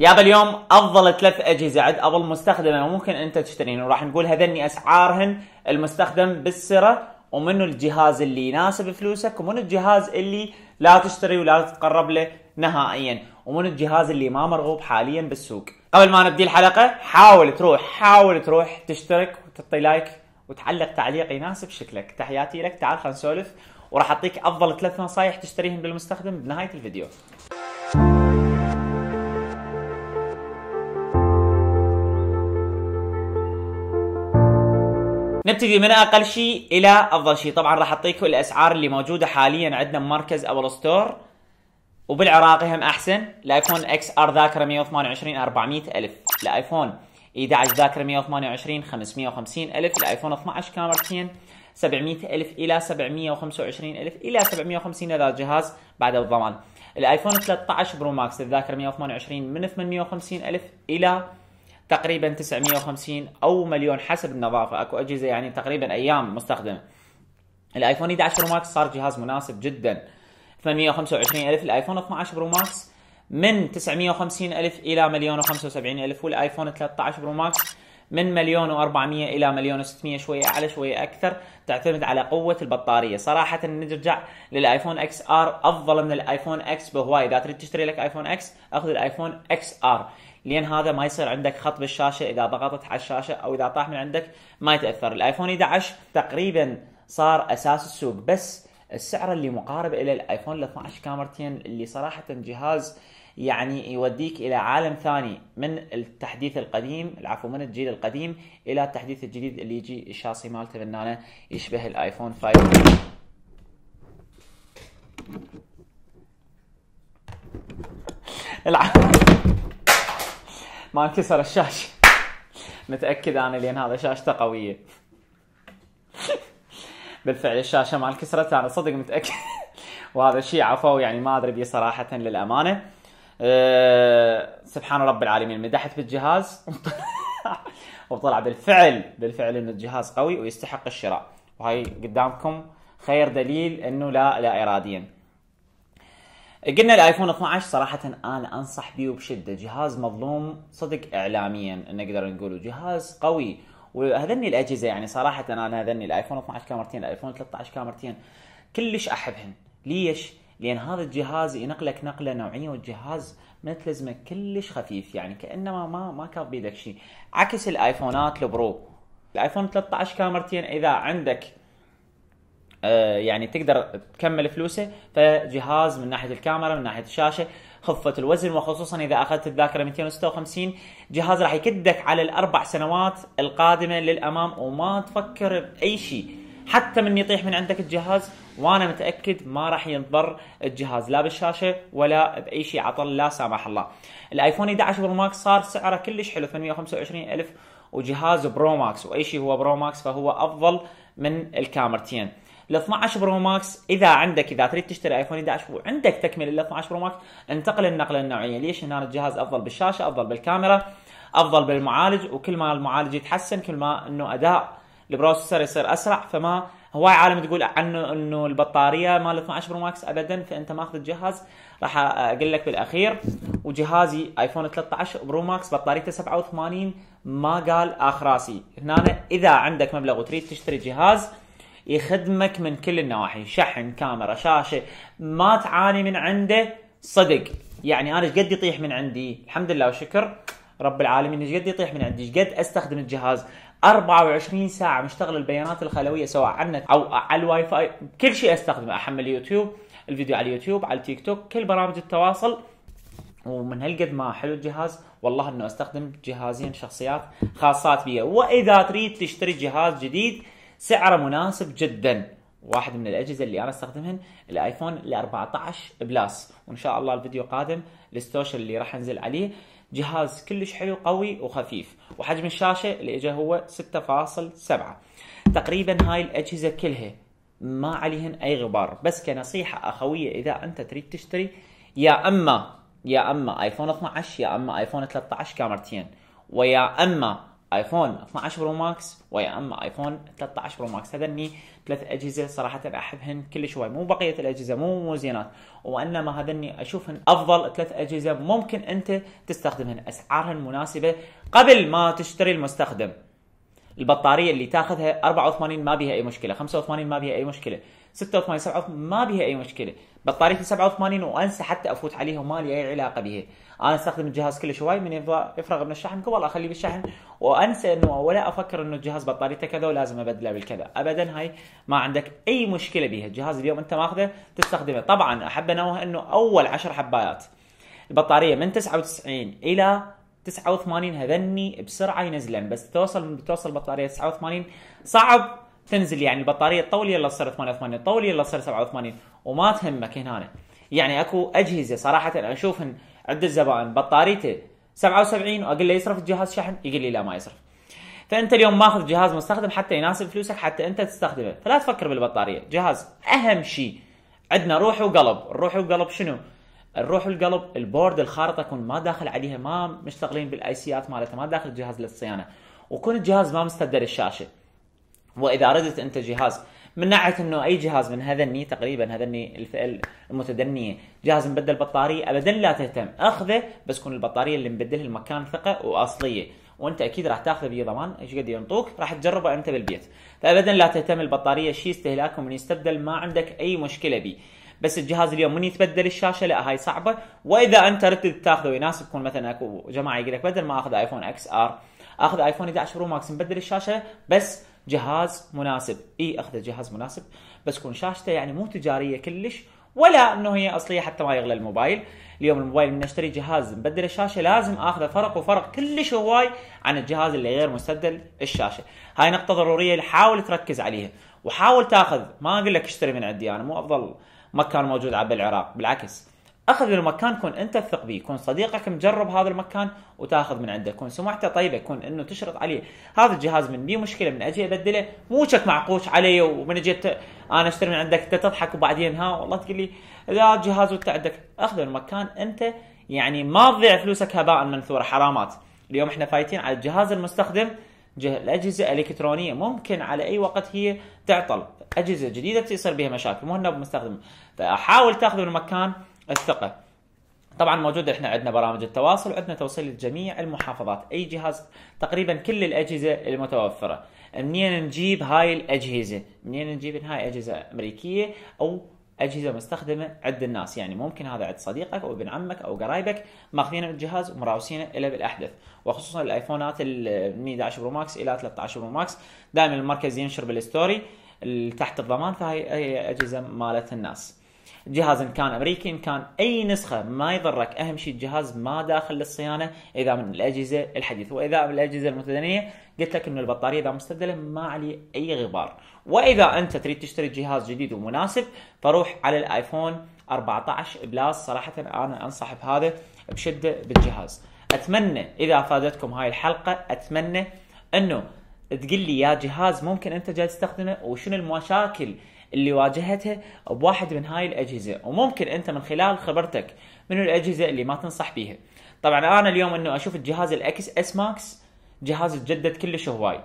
يابا اليوم افضل ثلاث اجهزه عند افضل مستخدمه ممكن انت تشترين وراح نقول هذني اسعارهن المستخدم بالسره ومنو الجهاز اللي يناسب فلوسك ومنو الجهاز اللي لا تشتري ولا تتقرب له نهائيا ومنو الجهاز اللي ما مرغوب حاليا بالسوق قبل ما نبدي الحلقه حاول تروح حاول تروح تشترك وتعطي لايك وتعلق تعليق يناسب شكلك تحياتي لك تعال خلينا نسولف وراح اعطيك افضل ثلاث نصايح تشتريهم بالمستخدم بنهايه الفيديو نبتدي من اقل شيء الى افضل شيء طبعا راح اعطيكم الاسعار اللي موجوده حاليا عندنا بمركز ابل ستور وبالعراقي هم احسن الايفون اكس ار ذاكره 128 400 الف الايفون 11 ذاكره 128 550 الف الايفون 12 كاميرتين 700 الف الى 725 الف الى 750 اذا الجهاز بعد الضمان الايفون 13 برو ماكس الذاكره 128 من 850 الف الى تقريبا 950 او مليون حسب النظافه اكو اجهزه يعني تقريبا ايام مستخدمه الايفون 11 برو ماكس صار جهاز مناسب جدا 825 الف الايفون 12 برو ماكس من 950 الف الى مليون و75 الف والايفون 13 برو ماكس من مليون و400 الى مليون و600 شويه اعلى شويه اكثر تعتمد على قوه البطاريه صراحه نرجع للايفون اكس ار افضل من الايفون اكس بهواي اذا تريد تشتري لك ايفون اكس اخذ الايفون اكس ار لين هذا ما يصير عندك خط بالشاشه اذا ضغطت على الشاشه او اذا طاح من عندك ما يتاثر الايفون 11 تقريبا صار اساس السوق بس السعر اللي مقارب الى الايفون 12 كاميرتين اللي صراحه جهاز يعني يوديك الى عالم ثاني من التحديث القديم العفو من الجيل القديم الى التحديث الجديد اللي يجي الشاصي مالته بنانا يشبه الايفون 5 العفو ما انكسر الشاشه متاكد انا لان هذا شاشته قويه بالفعل الشاشه ما انكسرت انا صدق متاكد وهذا الشيء عفو يعني ما ادري بيه صراحه للامانه أه سبحان رب العالمين مدحت بالجهاز وطلع بالفعل بالفعل ان الجهاز قوي ويستحق الشراء وهي قدامكم خير دليل انه لا لا اراديا قلنا الايفون 12 صراحه انا انصح به بشده جهاز مظلوم صدق اعلاميا نقدر نقوله جهاز قوي وهذني الاجهزه يعني صراحه انا هذني الايفون 12 كاميرتين الايفون 13 كاميرتين كلش احبهن ليش؟ لان هذا الجهاز ينقلك نقله نوعيه والجهاز متلزمه كلش خفيف يعني كانما ما ما كان بيدك شيء عكس الايفونات البرو الايفون 13 كاميرتين اذا عندك آه، يعني تقدر تكمل فلوسه فجهاز من ناحيه الكاميرا من ناحيه الشاشه خفه الوزن وخصوصا اذا اخذت الذاكره 256 جهاز راح يكدك على الاربع سنوات القادمه للامام وما تفكر باي شيء حتى من يطيح من عندك الجهاز وانا متاكد ما راح ينضر الجهاز لا بالشاشه ولا باي شيء عطل لا سامح الله. الايفون 11 برو ماكس صار سعره كلش حلو 825 الف وجهاز برو ماكس واي شيء هو برو ماكس فهو افضل من الكاميرتين. ال 12 برو ماكس اذا عندك اذا تريد تشتري ايفون 11 وعندك تكمل ال 12 برو ماكس انتقل النقله النوعيه ليش هنا الجهاز افضل بالشاشه افضل بالكاميرا افضل بالمعالج وكل ما المعالج يتحسن كل ما انه اداء البروسيسور يصير اسرع فما هواي عالم تقول عنه انه البطاريه مال 12 برو ماكس ابدا فانت ماخذ الجهاز راح اقول لك بالاخير وجهازي ايفون 13 برو ماكس بطاريته 87 ما قال اخ راسي هنا اذا عندك مبلغ وتريد تشتري جهاز يخدمك من كل النواحي شحن كاميرا شاشه ما تعاني من عنده صدق يعني انا ايش قد يطيح من عندي الحمد لله وشكر رب العالمين ايش قد يطيح من عندي ايش قد استخدم الجهاز 24 ساعه مشتغل البيانات الخلويه سواء على النت او على الواي فاي كل شيء استخدمه احمل يوتيوب الفيديو على اليوتيوب على التيك توك كل برامج التواصل ومن هالقد ما حلو الجهاز والله انه استخدم جهازين شخصيات خاصات بي واذا تريد تشتري جهاز جديد سعره مناسب جدا واحد من الاجهزه اللي انا استخدمهن الايفون ال 14 بلاس وان شاء الله الفيديو قادم للسوشيال اللي راح انزل عليه جهاز كلش حلو قوي وخفيف وحجم الشاشه اللي اجى هو 6.7 تقريبا هاي الاجهزه كلها ما عليهن اي غبار بس كنصيحه اخويه اذا انت تريد تشتري يا اما يا اما ايفون 12 يا اما ايفون 13 كاميرتين ويا اما ايفون 12 برو ماكس ويا اما ايفون 13 برو ماكس هذني ثلاث اجهزه صراحه احبهن كل شوي مو بقيه الاجهزه مو مو زينات وانما هذني اشوفهن افضل ثلاث اجهزه ممكن انت تستخدمهن اسعارهن مناسبه قبل ما تشتري المستخدم البطاريه اللي تاخذها 84 ما بيها اي مشكله 85 ما بيها اي مشكله 86 87 ما بها اي مشكله بطاريتي 87 وانسى حتى افوت عليها وما لي اي علاقه بها انا استخدم الجهاز كل شوي من يفرغ من الشحن والله اخليه بالشحن وانسى انه ولا افكر انه الجهاز بطاريته كذا ولازم ابدله بالكذا ابدا هاي ما عندك اي مشكله بها الجهاز اليوم انت ماخذه تستخدمه طبعا احب انوه انه اول 10 حبايات البطاريه من 99 الى 89 هذني بسرعه ينزلن بس توصل توصل البطاريه 89 صعب تنزل يعني البطاريه تطول يلا تصير 88 تطول يلا تصير 87 وما تهمك هنا يعني اكو اجهزه صراحه انا ان عند الزبائن بطاريته 77 واقول له يصرف الجهاز شحن يقول لي لا ما يصرف فانت اليوم ماخذ جهاز مستخدم حتى يناسب فلوسك حتى انت تستخدمه فلا تفكر بالبطاريه جهاز اهم شيء عندنا روح وقلب الروح والقلب شنو الروح والقلب البورد الخارطه يكون ما داخل عليها ما مشتغلين بالاي سيات مالتها ما داخل الجهاز للصيانه وكون الجهاز ما مستدر الشاشه واذا ردت انت جهاز من ناحيه انه اي جهاز من هذني تقريبا هذني المتدنيه جهاز مبدل بطاريه ابدا لا تهتم اخذه بس تكون البطاريه اللي مبدلها المكان ثقه واصليه وانت اكيد راح تاخذه بيه ضمان ايش قد ينطوك راح تجربه انت بالبيت فابدا لا تهتم البطاريه شيء استهلاك ومن يستبدل ما عندك اي مشكله بيه بس الجهاز اليوم من يتبدل الشاشه لا هاي صعبه واذا انت ردت تاخذه يناسب يكون مثلا اكو جماعه يقول لك بدل ما اخذ ايفون اكس ار اخذ ايفون 11 برو ماكس مبدل الشاشه بس جهاز مناسب اي اخذ جهاز مناسب بس تكون شاشته يعني مو تجاريه كلش ولا انه هي اصليه حتى ما يغلى الموبايل اليوم الموبايل من اشتري جهاز مبدل الشاشه لازم اخذه فرق وفرق كلش هواي عن الجهاز اللي غير مستبدل الشاشه هاي نقطه ضروريه اللي حاول تركز عليها وحاول تاخذ ما اقول لك اشتري من عندي انا مو افضل مكان موجود بالعراق بالعكس اخذ من المكان كون انت تثق به كون صديقك مجرب هذا المكان وتاخذ من عنده كون سمعته طيبه كون انه تشرط عليه هذا الجهاز من بيه مشكله من اجي ابدله مو شك معقوش علي ومن اجي انا اشتري من عندك انت تضحك وبعدين ها والله تقول لي لا الجهاز وانت عندك اخذ من مكان انت يعني ما تضيع فلوسك هباء منثوره حرامات اليوم احنا فايتين على الجهاز المستخدم جه... الاجهزه الالكترونيه ممكن على اي وقت هي تعطل اجهزه جديده تصير بها مشاكل مو بمستخدم فحاول تاخذ من مكان الثقه طبعا موجود احنا عندنا برامج التواصل وعندنا توصيل لجميع المحافظات اي جهاز تقريبا كل الاجهزه المتوفره منين نجيب هاي الاجهزه منين نجيب هاي اجهزه امريكيه او اجهزه مستخدمه عند الناس يعني ممكن هذا عند صديقك او ابن عمك او قرايبك ماخذين الجهاز ومراوسينه له بالاحدث وخصوصا الايفونات ال 11 برو ماكس الى 13 برو ماكس دائما المركز ينشر بالستوري تحت الضمان فهي اجهزه مالت الناس جهاز ان كان امريكي ان كان اي نسخه ما يضرك اهم شيء الجهاز ما داخل للصيانه اذا من الاجهزه الحديثه واذا من الاجهزه المتدنيه قلت لك انه البطاريه اذا مستبدله ما عليه اي غبار واذا انت تريد تشتري جهاز جديد ومناسب فروح على الايفون 14 بلاس صراحه انا انصح بهذا بشده بالجهاز اتمنى اذا فادتكم هاي الحلقه اتمنى انه تقول لي يا جهاز ممكن انت جاي تستخدمه وشنو المشاكل اللي واجهتها بواحد من هاي الاجهزه وممكن انت من خلال خبرتك من الاجهزه اللي ما تنصح بيها طبعا انا اليوم انه اشوف الجهاز الاكس اس ماكس جهاز تجدد كلش هواي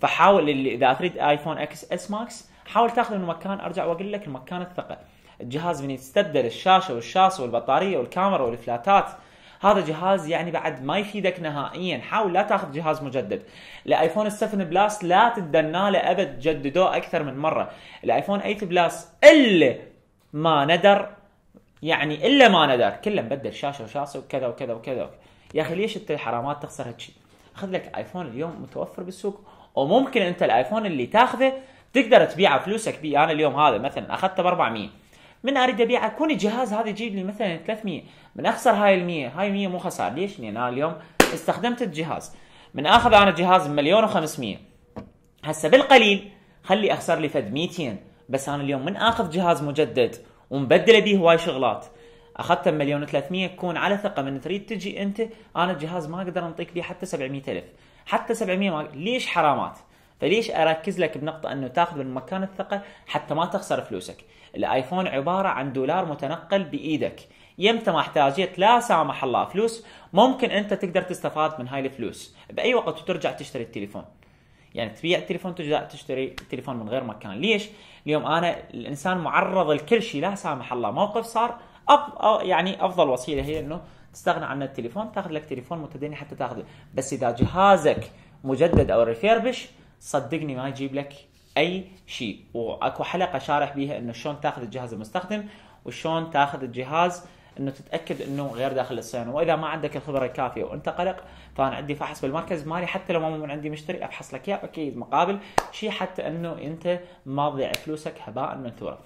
فحاول اللي اذا تريد ايفون اكس اس ماكس حاول تاخذ من مكان ارجع واقول لك المكان الثقه الجهاز من يستبدل الشاشه والشاصة والبطاريه والكاميرا والفلاتات هذا جهاز يعني بعد ما يفيدك نهائيا حاول لا تاخذ جهاز مجدد الايفون 7 بلاس لا تدنى له ابد جددوه اكثر من مره الايفون 8 بلاس الا ما ندر يعني الا ما ندر كله مبدل شاشه وشاشه وكذا وكذا وكذا يا اخي ليش انت الحرامات تخسر هالشيء خذ لك ايفون اليوم متوفر بالسوق وممكن انت الايفون اللي تاخذه تقدر تبيعه فلوسك بيه انا اليوم هذا مثلا اخذته ب 400 من اريد ابيعه كون الجهاز هذا يجيب لي مثلا 300 من اخسر هاي ال 100 هاي 100 مو خساره ليش؟ لان انا اليوم استخدمت الجهاز من اخذ انا جهاز بمليون و500 هسه بالقليل خلي اخسر لي فد 200 بس انا اليوم من اخذ جهاز مجدد ومبدله به هواي شغلات اخذته بمليون و300 كون على ثقه من تريد تجي انت انا الجهاز ما اقدر انطيك به حتى 700000 حتى 700 ما ليش حرامات؟ فليش اركز لك بنقطه انه تاخذ من مكان الثقه حتى ما تخسر فلوسك الايفون عباره عن دولار متنقل بايدك يمتى ما احتاجيت لا سامح الله فلوس ممكن انت تقدر تستفاد من هاي الفلوس باي وقت وترجع تشتري التليفون يعني تبيع التليفون ترجع تشتري التليفون من غير مكان ليش اليوم انا الانسان معرض لكل شيء لا سامح الله موقف صار أف... يعني افضل وسيله هي انه تستغنى عن التليفون تاخذ لك تليفون متدني حتى تاخذه بس اذا جهازك مجدد او ريفيربش صدقني ما يجيب لك اي شيء واكو حلقه شارح بيها انه شلون تاخذ الجهاز المستخدم وشلون تاخذ الجهاز انه تتاكد انه غير داخل الصيانه واذا ما عندك الخبره الكافيه وانت قلق فانا عندي فحص بالمركز مالي حتى لو ما من عندي مشتري افحص لك اياه اكيد مقابل شيء حتى انه انت ما تضيع فلوسك هباء منثورا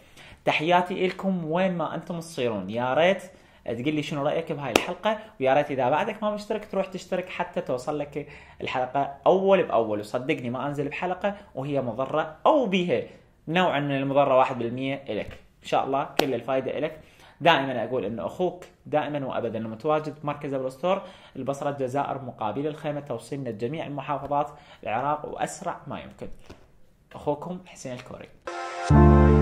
تحياتي لكم وين ما انتم تصيرون يا ريت تقول لي شنو رايك بهاي الحلقه ويا ريت اذا بعدك ما مشترك تروح تشترك حتى توصل لك الحلقه اول باول وصدقني ما انزل بحلقه وهي مضره او بها نوع من المضره 1% الك ان شاء الله كل الفائده الك دائما اقول ان اخوك دائما وابدا المتواجد بمركز الستور البصره الجزائر مقابل الخيمه توصيلنا لجميع المحافظات العراق واسرع ما يمكن اخوكم حسين الكوري